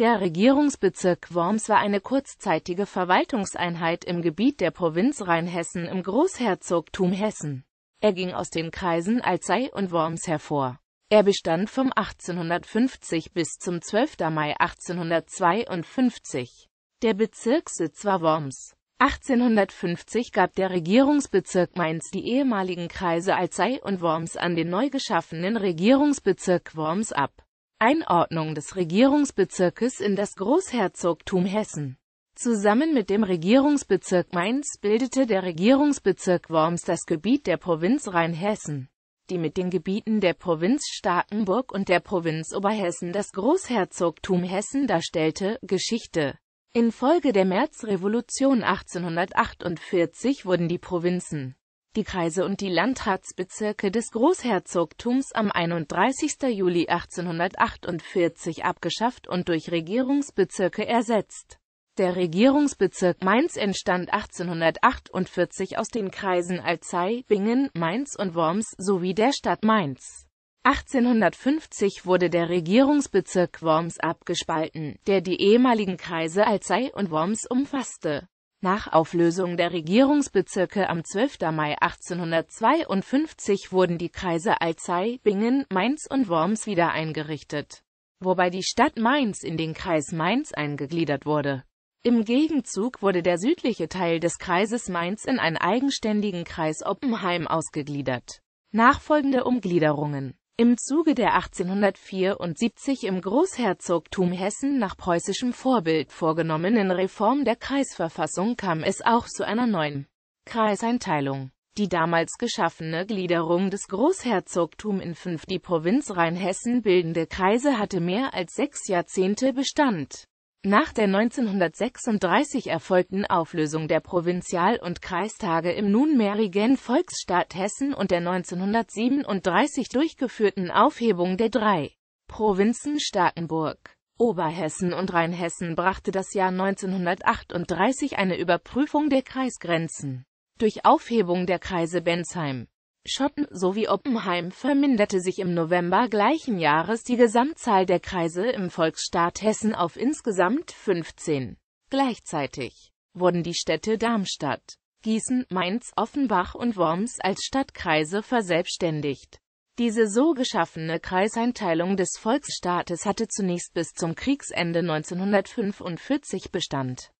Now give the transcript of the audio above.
Der Regierungsbezirk Worms war eine kurzzeitige Verwaltungseinheit im Gebiet der Provinz Rheinhessen im Großherzogtum Hessen. Er ging aus den Kreisen Alzey und Worms hervor. Er bestand vom 1850 bis zum 12. Mai 1852. Der Bezirkssitz war Worms. 1850 gab der Regierungsbezirk Mainz die ehemaligen Kreise Alzey und Worms an den neu geschaffenen Regierungsbezirk Worms ab. Einordnung des Regierungsbezirkes in das Großherzogtum Hessen. Zusammen mit dem Regierungsbezirk Mainz bildete der Regierungsbezirk Worms das Gebiet der Provinz Rheinhessen, die mit den Gebieten der Provinz Starkenburg und der Provinz Oberhessen das Großherzogtum Hessen darstellte. Geschichte Infolge der Märzrevolution 1848 wurden die Provinzen die Kreise und die Landratsbezirke des Großherzogtums am 31. Juli 1848 abgeschafft und durch Regierungsbezirke ersetzt. Der Regierungsbezirk Mainz entstand 1848 aus den Kreisen Alzey, Bingen, Mainz und Worms sowie der Stadt Mainz. 1850 wurde der Regierungsbezirk Worms abgespalten, der die ehemaligen Kreise Alzey und Worms umfasste nach Auflösung der Regierungsbezirke am 12. Mai 1852 wurden die Kreise Alzey, Bingen, Mainz und Worms wieder eingerichtet, wobei die Stadt Mainz in den Kreis Mainz eingegliedert wurde. Im Gegenzug wurde der südliche Teil des Kreises Mainz in einen eigenständigen Kreis Oppenheim ausgegliedert. Nachfolgende Umgliederungen im Zuge der 1874 im Großherzogtum Hessen nach preußischem Vorbild vorgenommenen Reform der Kreisverfassung kam es auch zu einer neuen Kreiseinteilung. Die damals geschaffene Gliederung des Großherzogtum in fünf die Provinz Rheinhessen bildende Kreise hatte mehr als sechs Jahrzehnte Bestand nach der 1936 erfolgten Auflösung der Provinzial- und Kreistage im nunmehrigen Volksstaat Hessen und der 1937 durchgeführten Aufhebung der drei Provinzen Starkenburg, Oberhessen und Rheinhessen brachte das Jahr 1938 eine Überprüfung der Kreisgrenzen durch Aufhebung der Kreise Bensheim, Schotten sowie Oppenheim verminderte sich im November gleichen Jahres die Gesamtzahl der Kreise im Volksstaat Hessen auf insgesamt 15. Gleichzeitig wurden die Städte Darmstadt, Gießen, Mainz, Offenbach und Worms als Stadtkreise verselbstständigt. Diese so geschaffene Kreiseinteilung des Volksstaates hatte zunächst bis zum Kriegsende 1945 Bestand